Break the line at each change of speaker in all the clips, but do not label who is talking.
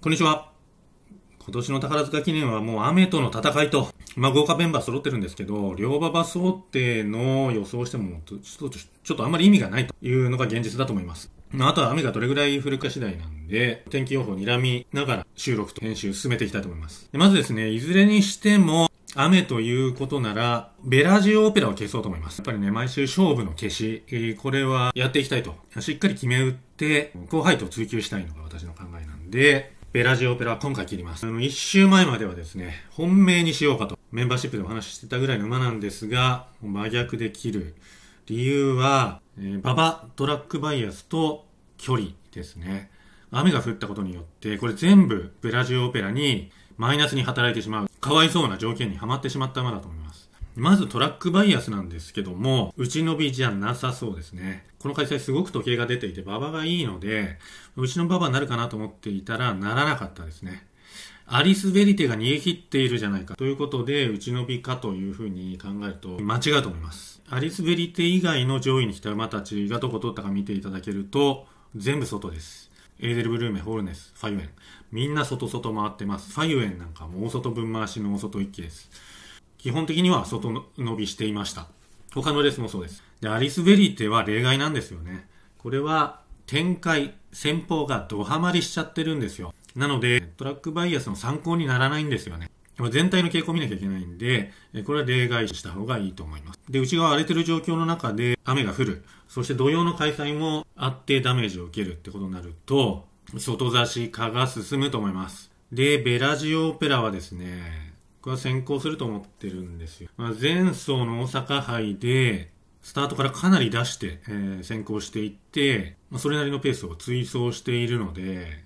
こんにちは。今年の宝塚記念はもう雨との戦いと、まあ豪華メンバー揃ってるんですけど、両馬場想定の予想してもちょっとあんまり意味がないというのが現実だと思います。まあ、あとは雨がどれぐらい降るか次第なんで、天気予報を睨みながら収録と編集進めていきたいと思います。まずですね、いずれにしても、雨ということなら、ベラジオオペラを消そうと思います。やっぱりね、毎週勝負の消し、えー、これはやっていきたいと。しっかり決め打って、後輩と追求したいのが私の考えなんで、ベラジオペラ今回切ります。あの、一周前まではですね、本命にしようかと、メンバーシップでお話ししてたぐらいの馬なんですが、真逆で切る。理由は、えー、馬場トラックバイアスと距離ですね。雨が降ったことによって、これ全部ベラジオペラにマイナスに働いてしまう、かわいそうな条件にはまってしまった馬だと思います。まずトラックバイアスなんですけども、内伸びじゃなさそうですね。この会社すごく時計が出ていて、馬場がいいので、うちの馬場になるかなと思っていたら、ならなかったですね。アリス・ベリテが逃げ切っているじゃないか。ということで、内伸びかというふうに考えると、間違うと思います。アリス・ベリテ以外の上位に来た馬たちがどこ取ったか見ていただけると、全部外です。エーデルブルーメ、ホルネス、ファイウェン。みんな外外回ってます。ファイウェンなんかも大外分回しの大外一気です。基本的には外伸びしていました。他のレースもそうです。で、アリスベリーテは例外なんですよね。これは展開、戦法がドハマりしちゃってるんですよ。なので、トラックバイアスの参考にならないんですよね。全体の傾向を見なきゃいけないんで、これは例外した方がいいと思います。で、内側荒れてる状況の中で雨が降る。そして土曜の開催もあってダメージを受けるってことになると、外差し化が進むと思います。で、ベラジオオペラはですね、僕は先行すると思ってるんですよ。まあ、前走の大阪杯で、スタートからかなり出して、えー、先行していって、まあ、それなりのペースを追走しているので、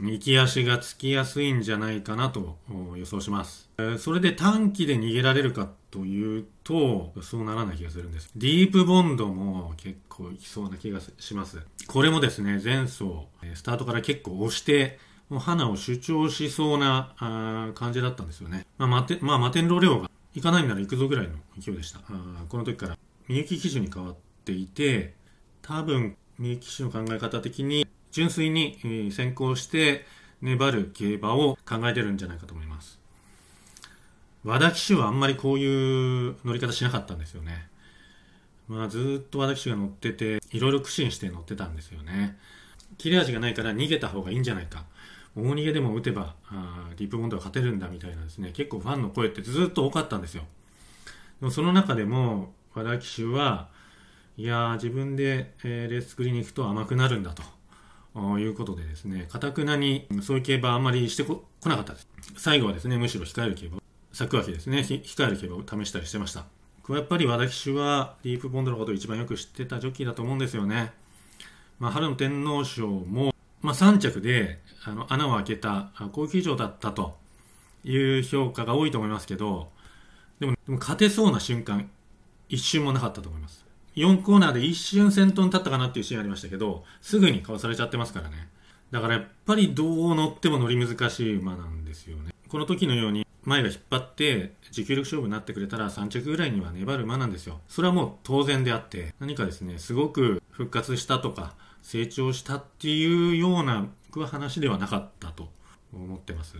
行き足がつきやすいんじゃないかなと予想します。それで短期で逃げられるかというと、そうならない気がするんです。ディープボンドも結構行きそうな気がします。これもですね、前走、スタートから結構押して、う花を主張しそうなあ感じだったんですよね。まあ、マテまあ、マテンロが行かないなら行くぞぐらいの勢いでした。あこの時から、みゆき騎手に変わっていて、多分、みゆき騎手の考え方的に、純粋に先行して粘る競馬を考えてるんじゃないかと思います。和田騎手はあんまりこういう乗り方しなかったんですよね。まあ、ずっと和田騎手が乗ってて、いろいろ苦心して乗ってたんですよね。切れ味がないから逃げた方がいいんじゃないか。大逃げでも打てばあディープボンドは勝てるんだみたいなですね結構ファンの声ってずっと多かったんですよでもその中でも和田騎手はいや自分で、えー、レース作りに行くと甘くなるんだということでですねかたくなにそういう競馬あんまりしてこなかったです最後はですねむしろ控える競馬昨秋ですね控える競馬を試したりしてました僕はやっぱり和田騎手はディープボンドのことを一番よく知ってたジョッキーだと思うんですよね、まあ、春の天皇賞もまあ、3着であの穴を開けた高級場だったという評価が多いと思いますけどでもでも勝てそうな瞬間一瞬もなかったと思います4コーナーで一瞬先頭に立ったかなっていうシーンありましたけどすぐにかわされちゃってますからねだからやっぱりどう乗っても乗り難しい馬なんですよねこの時のように前が引っ張って持久力勝負になってくれたら3着ぐらいには粘る馬なんですよそれはもう当然であって何かですねすごく復活したとか成長したっていうような話ではなかったと思ってます。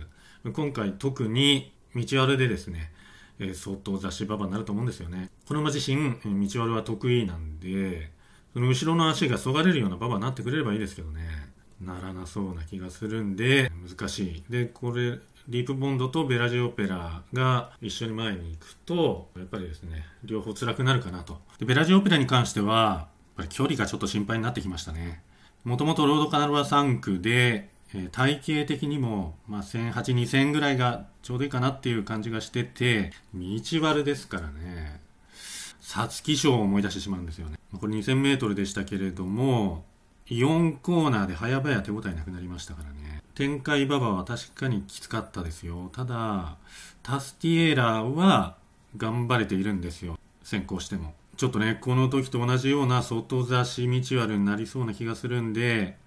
今回特に道悪でですね、え相当雑誌ババになると思うんですよね。この馬自身、道悪は得意なんで、その後ろの足がそがれるようなババになってくれればいいですけどね。ならなそうな気がするんで、難しい。で、これ、リープボンドとベラジオペラが一緒に前に行くと、やっぱりですね、両方辛くなるかなと。で、ベラジオペラに関しては、ぱり距離がちょっと心配になってきましたね。もともとロードカナルは3区で、え体型的にも、まあ、1008、2000ぐらいがちょうどいいかなっていう感じがしてて、道割ですからね、皐月賞を思い出してしまうんですよね。これ2000メートルでしたけれども、4コーナーで早々手応えなくなりましたからね。展開馬場は確かにきつかったですよ。ただ、タスティエーラは頑張れているんですよ。先行しても。ちょっとね、この時と同じような外差しミチュアルになりそうな気がするんで、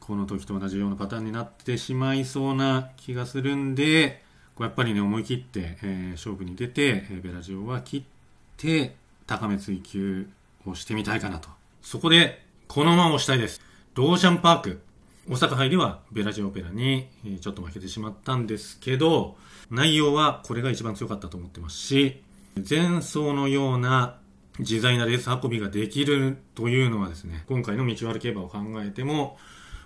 この時と同じようなパターンになってしまいそうな気がするんで、こうやっぱりね、思い切って、えー、勝負に出て、えー、ベラジオは切って、高め追求をしてみたいかなと。そこで、このまま押したいです。ローシャンパーク。大阪杯ではベラジオペラにちょっと負けてしまったんですけど、内容はこれが一番強かったと思ってますし、前走のような自在なレース運びができるというのはですね、今回の道ル競馬を考えても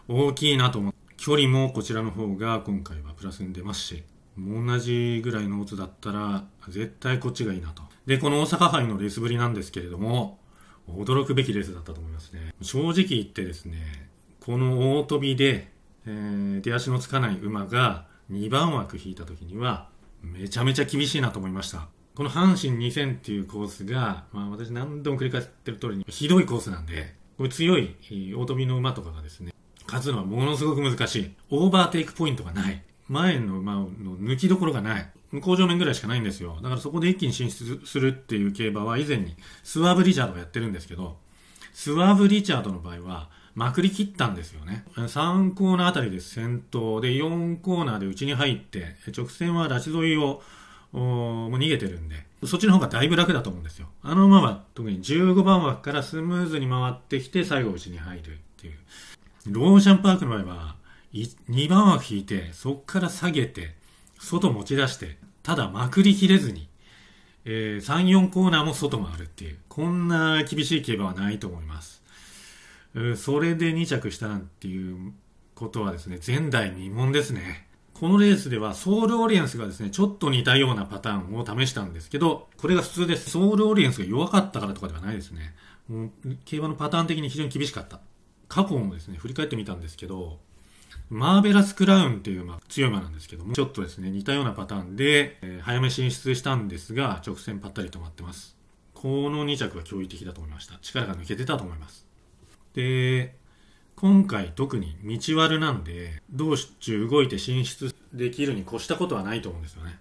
大きいなと思って、距離もこちらの方が今回はプラスに出ますし、同じぐらいのオツだったら絶対こっちがいいなと。で、この大阪杯のレースぶりなんですけれども、驚くべきレースだったと思いますね。正直言ってですね、この大飛びで、えー、出足のつかない馬が2番枠引いた時には、めちゃめちゃ厳しいなと思いました。この阪神2000っていうコースが、まあ、私何度も繰り返してる通りにひどいコースなんで、これ強い大トビの馬とかがですね、勝つのはものすごく難しい。オーバーテイクポイントがない。前の馬の抜きどころがない。向上面ぐらいしかないんですよ。だからそこで一気に進出するっていう競馬は以前にスワーブ・リチャードがやってるんですけど、スワーブ・リチャードの場合は、まくり切ったんですよね。3コーナーあたりで先頭で、4コーナーで内に入って、直線は立ち沿いをもう逃げてるんで、そっちの方がだいぶ楽だと思うんですよ。あの馬は特に15番枠からスムーズに回ってきて最後内に入るっていう。ローシャンパークの場合は、2番枠引いて、そっから下げて、外持ち出して、ただまくりきれずに、えー、3、4コーナーも外回るっていう、こんな厳しい競馬はないと思います。それで2着したなんていうことはですね、前代未聞ですね。このレースではソウルオリエンスがですね、ちょっと似たようなパターンを試したんですけど、これが普通です。ソウルオリエンスが弱かったからとかではないですね。もう競馬のパターン的に非常に厳しかった。過去もですね、振り返ってみたんですけど、マーベラスクラウンっていう、まあ、強い馬なんですけども、ちょっとですね、似たようなパターンで、えー、早め進出したんですが、直線ぱったり止まってます。この2着は驚異的だと思いました。力が抜けてたと思います。で、今回特に道悪なんで、ちゅ中動いて進出できるに越したことはないと思うんですよね。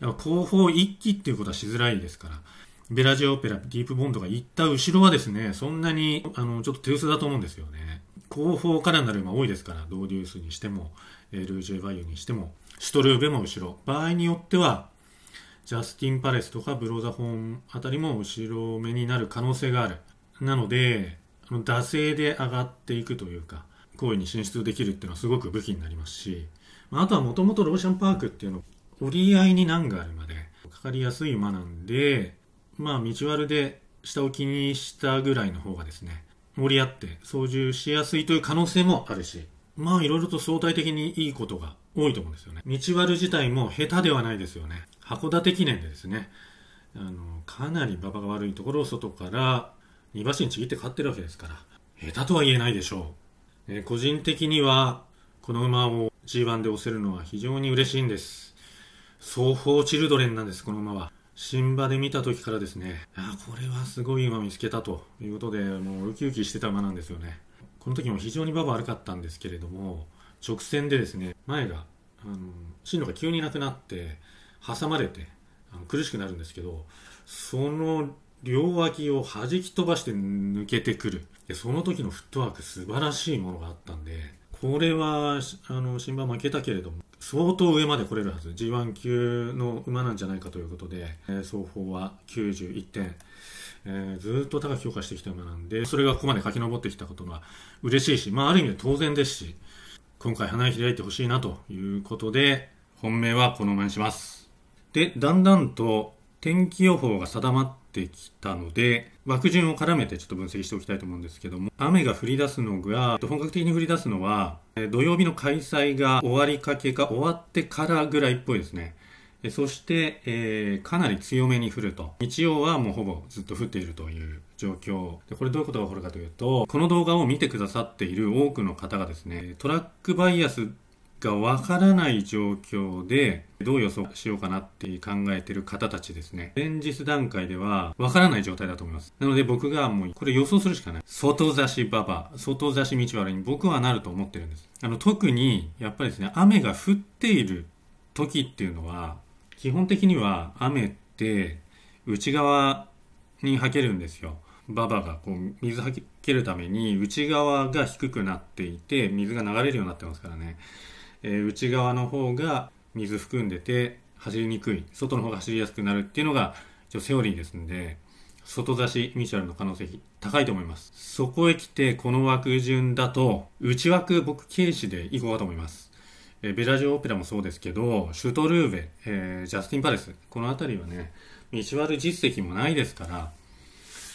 後方一気っていうことはしづらいですから、ベラジオペラ、ディープボンドが行った後ろはですね、そんなに、あの、ちょっと手薄だと思うんですよね。後方からになる馬多いですから、ドーデュースにしても、ルージュ・バイユにしても、シュトルーベも後ろ。場合によっては、ジャスティン・パレスとかブローザ・ホーンあたりも後ろ目になる可能性がある。なので、惰性で上がっていくというか行為に進出できるっていうのはすごく武器になりますしあとはもともとローシャンパークっていうの折り合いに難があるまでかかりやすい馬なんでまあ道悪で下を気にしたぐらいの方がですね盛り合って操縦しやすいという可能性もあるしまあいろいろと相対的にいいことが多いと思うんですよね。道悪自体も下手ではないですよね。函館記念でですね、あの、かなり馬場が悪いところを外から2馬身ちぎって勝ってるわけですから、下手とは言えないでしょう。えー、個人的には、この馬を G1 で押せるのは非常に嬉しいんです。双方チルドレンなんです、この馬は。新馬で見た時からですね、あこれはすごい馬見つけたということで、もうウキウキしてた馬なんですよね。この時も非常に馬場悪かったんですけれども、直線でですね、前が、あの、進路が急になくなって、挟まれて、あの苦しくなるんですけど、その両脇を弾き飛ばして抜けてくる。その時のフットワーク素晴らしいものがあったんで、これは、あの、新馬負けたけれども、相当上まで来れるはず。G1 級の馬なんじゃないかということで、えー、双方は91点。えー、ずっと高く評価してきた馬なんで、それがここまで駆け上ってきたことが嬉しいし、まあある意味で当然ですし、今回花開いてほしいなということで、本命はこの馬にします。で、だんだんと天気予報が定まっってきたので、枠順を絡めてちょっと分析しておきたいと思うんですけども、雨が降り出すのが、本格的に降り出すのは、土曜日の開催が終わりかけか終わってからぐらいっぽいですね。そして、えー、かなり強めに降ると。日曜はもうほぼずっと降っているという状況。で、これどういうことが起こるかというと、この動画を見てくださっている多くの方がですね、トラックバイアスがわからない状況で、どう予想しようかなって考えてる方たちですね。前日段階ではわからない状態だと思います。なので僕がもうこれ予想するしかない。外差しババ、外差し道悪に僕はなると思ってるんです。あの特にやっぱりですね、雨が降っている時っていうのは、基本的には雨って内側に吐けるんですよ。ババがこう水はけるために内側が低くなっていて水が流れるようになってますからね。え内側の方が水含んでて走りにくい外の方が走りやすくなるっていうのが一応セオリーですんで外差しミシュラルの可能性高いと思いますそこへ来てこの枠順だと内枠僕軽視でいこうかと思いますえベラジオオペラもそうですけどシュトルーベ、えー、ジャスティン・パレスこの辺りはね道割ル実績もないですから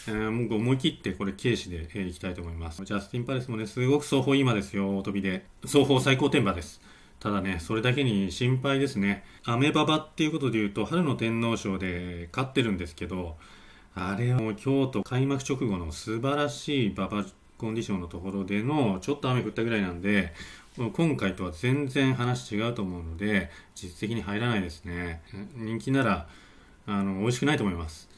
えもう思い切ってこれ軽視で、えいきたいと思います。ジャスティン・パレスもね、すごく双方今ですよ、飛びで。双方最高点馬です。ただね、それだけに心配ですね。アメババっていうことで言うと、春の天皇賞で勝ってるんですけど、あれはもう京都開幕直後の素晴らしい馬場コンディションのところでのちょっと雨降ったぐらいなんで、今回とは全然話違うと思うので、実績に入らないですね。人気なら、あの、美味しくないと思います。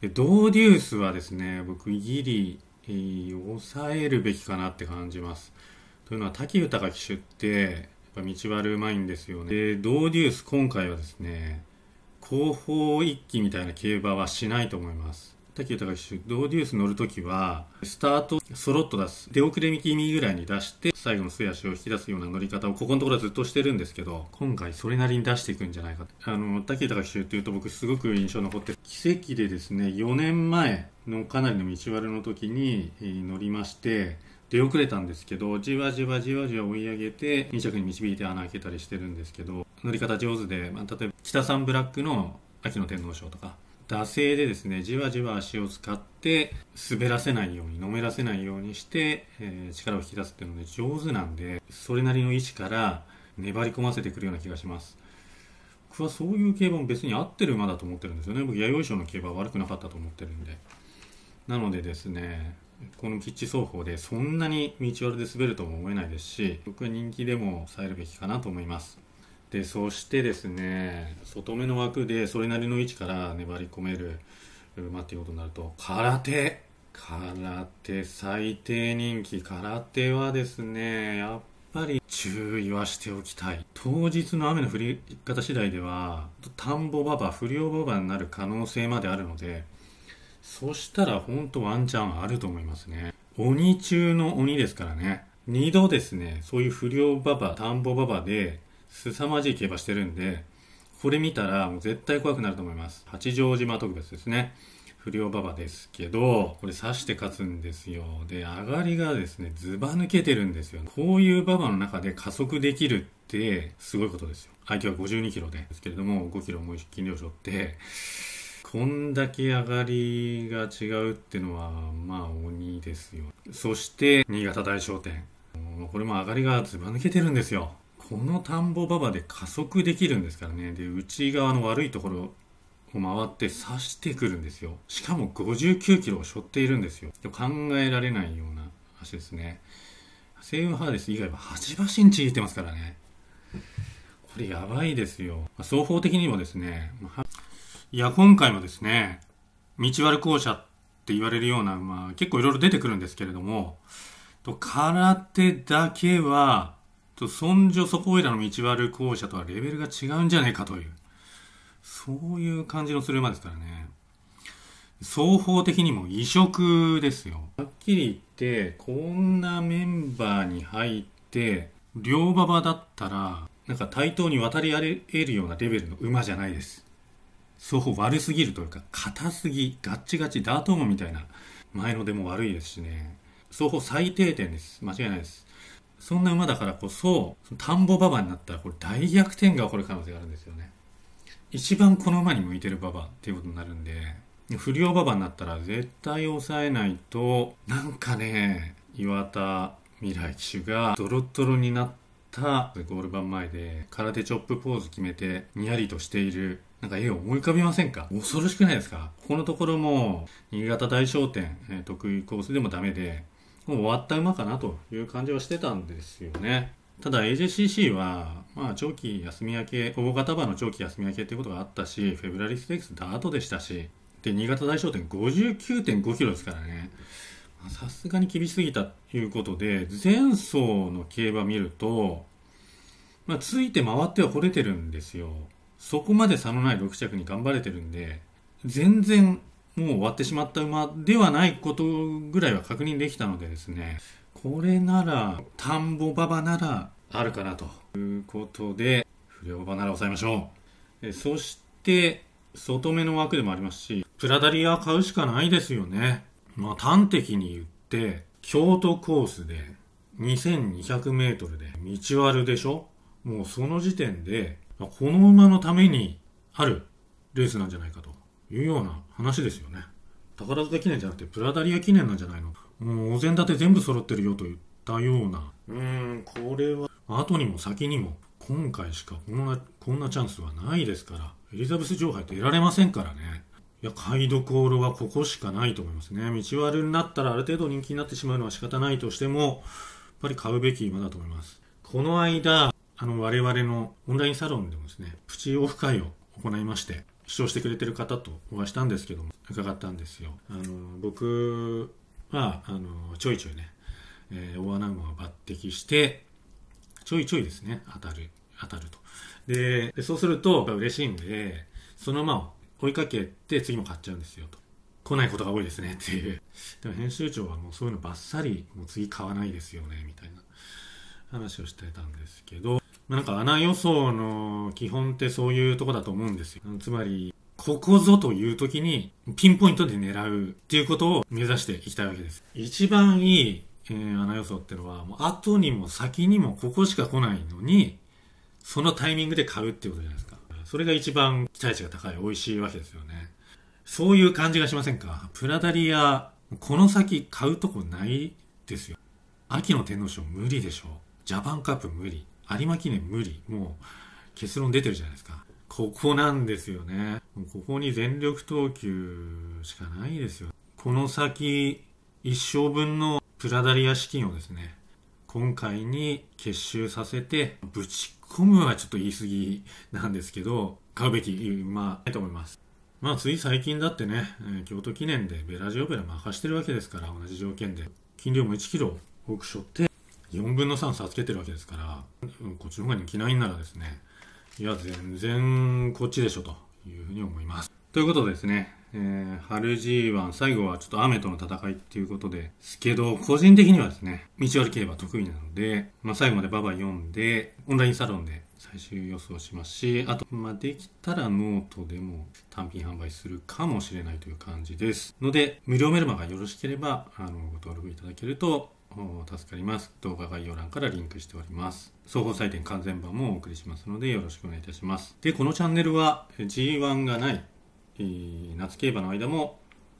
でドーデュースはですね、僕、ギリ、えー、抑えるべきかなって感じます。というのは、滝豊騎手って、ぱ道悪うまいんですよね。で、ドーデュース今回はですね、後方一騎みたいな競馬はしないと思います。武豊騎手、ドーデュース乗るときは、スタート、そろっと出す。出遅れ気味ぐらいに出して、最後の末足を引き出すような乗り方を、ここのところはずっとしてるんですけど、今回それなりに出していくんじゃないか。あの、武豊騎手っていうと僕すごく印象残って、奇跡でですね、4年前のかなりの道割の時に乗りまして、出遅れたんですけどじわじわじわじわ追い上げて2着に導いて穴開けたりしてるんですけど乗り方上手で、まあ、例えば北三ブラックの秋の天皇賞とか惰性でですねじわじわ足を使って滑らせないようにのめらせないようにして、えー、力を引き出すっていうので上手なんでそれなりの意志から粘り込ませてくるような気がします僕はそういう競馬も別に合ってる馬だと思ってるんですよね僕弥生賞の競馬は悪くなかったと思ってるんでなのでですねこのピッチ走法でそんなに道悪で滑るとも思えないですし僕は人気でも抑えるべきかなと思いますでそしてですね外目の枠でそれなりの位置から粘り込める馬っていうことになると空手空手最低人気空手はですねやっぱり注意はしておきたい当日の雨の降り方次第では田んぼ馬場不良馬場になる可能性まであるのでそしたらほんとワンチャンあると思いますね。鬼中の鬼ですからね。二度ですね、そういう不良ババ、田んぼババで、凄まじい競馬してるんで、これ見たらもう絶対怖くなると思います。八丈島特別ですね。不良馬場ですけど、これ刺して勝つんですよ。で、上がりがですね、ずば抜けてるんですよ。こういう馬場の中で加速できるって、すごいことですよ。相手は52キロでですけれども、5キロもう斤量症って、こんだけ上がりが違うってのはまあ鬼ですよそして新潟大商店これも上がりがずば抜けてるんですよこの田んぼ馬場で加速できるんですからねで内側の悪いところを回って刺してくるんですよしかも59キロを背負っているんですよ考えられないような足ですね西武ハーデス以外は8馬身ちぎってますからねこれやばいですよ双方的にもですねいや、今回もですね、道悪校舎って言われるような、まあ結構いろいろ出てくるんですけれども、と空手だけは、と尊女そこいらの道悪校舎とはレベルが違うんじゃねえかという、そういう感じのする馬ですからね。双方的にも異色ですよ。はっきり言って、こんなメンバーに入って、両馬場だったら、なんか対等に渡り合えるようなレベルの馬じゃないです。双方悪すぎるというか硬すぎガッチガチダートムみたいな前の出も悪いですしね双方最低点です間違いないですそんな馬だからこそ田んぼ馬場になったらこれ大逆転が起こる可能性があるんですよね一番この馬に向いてる馬場っていうことになるんで不良馬場になったら絶対抑えないとなんかね岩田未来騎手がドロドロになったゴール板前で空手チョップポーズ決めてニヤリとしているなんか絵を思い浮かびませんか恐ろしくないですかここのところも、新潟大商店、え得意コースでもダメで、もう終わった馬かなという感じはしてたんですよね。ただ AJCC は、まあ、長期休み明け、大型馬の長期休み明けということがあったし、フェブラリーステークスダートでしたし、で、新潟大商店59.5キロですからね。さすがに厳しすぎたということで、前走の競馬見ると、まあ、ついて回っては惚れてるんですよ。そこまで差のない6着に頑張れてるんで、全然もう終わってしまった馬ではないことぐらいは確認できたのでですね、これなら、田んぼ馬場ならあるかなということで、不良馬なら抑えましょう。そして、外目の枠でもありますし、プラダリア買うしかないですよね。まあ端的に言って、京都コースで2200メートルで道割るでしょもうその時点でこの馬のためにあるレースなんじゃないかというような話ですよね。宝塚記念じゃなくてプラダリア記念なんじゃないのもうお膳立て全部揃ってるよと言ったような。うーん、これは後にも先にも今回しかこんな、こんなチャンスはないですから、エリザベス女王杯って得られませんからね。いや、解読オーろはここしかないと思いますね。道悪になったらある程度人気になってしまうのは仕方ないとしても、やっぱり買うべき馬だと思います。この間、あの、我々のオンラインサロンでもですね、プチオフ会を行いまして、視聴してくれてる方とお会いしたんですけども、伺ったんですよ。あの、僕は、あの、ちょいちょいね、えー、大穴馬を抜擢して、ちょいちょいですね、当たる、当たると。で、でそうすると、嬉しいんで、そのまま追いかけて、次も買っちゃうんですよ、と。来ないことが多いですね、っていう。でも編集長はもうそういうのばっさり、もう次買わないですよね、みたいな話をしてたんですけど、なんか穴予想の基本ってそういうとこだと思うんですよ。つまり、ここぞという時にピンポイントで狙うっていうことを目指していきたいわけです。一番いい、えー、穴予想ってのは、もう後にも先にもここしか来ないのに、そのタイミングで買うっていうことじゃないですか。それが一番期待値が高い、美味しいわけですよね。そういう感じがしませんかプラダリア、この先買うとこないですよ。秋の天皇賞無理でしょ。ジャパンカップ無理。有馬記念無理。もう、結論出てるじゃないですか。ここなんですよね。ここに全力投球しかないですよ。この先、一生分のプラダリア資金をですね、今回に結集させて、ぶち込むはちょっと言い過ぎなんですけど、買うべきないと思います。まあ、つい最近だってね、京都記念でベラジオベラ任してるわけですから、同じ条件で。金量も1キロ多くしょって、4分の3差つけてるわけですから、こっちの方が人気ないんならですね、いや、全然こっちでしょというふうに思います。ということでですね、えー、春 G1 最後はちょっと雨との戦いっていうことですけど、個人的にはですね、道歩れば得意なので、まあ、最後までババ読んで、オンラインサロンで最終予想しますし、あと、まあ、できたらノートでも単品販売するかもしれないという感じです。ので、無料メルマがよろしければ、あの、ご登録いただけると助かります動画概要欄からリンクしております総合採点完全版もお送りしますのでよろしくお願いいたしますでこのチャンネルは G1 がない、えー、夏競馬の間も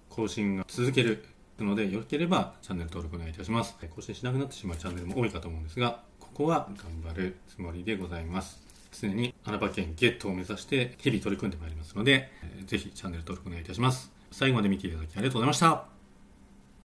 更新が続けるのでよければチャンネル登録お願いいたします更新しなくなってしまうチャンネルも多いかと思うんですがここは頑張るつもりでございます常に穴場県ゲットを目指して日々取り組んでまいりますので、ぜひチャンネル登録お願いいたします。最後まで見ていただきありがとうございました。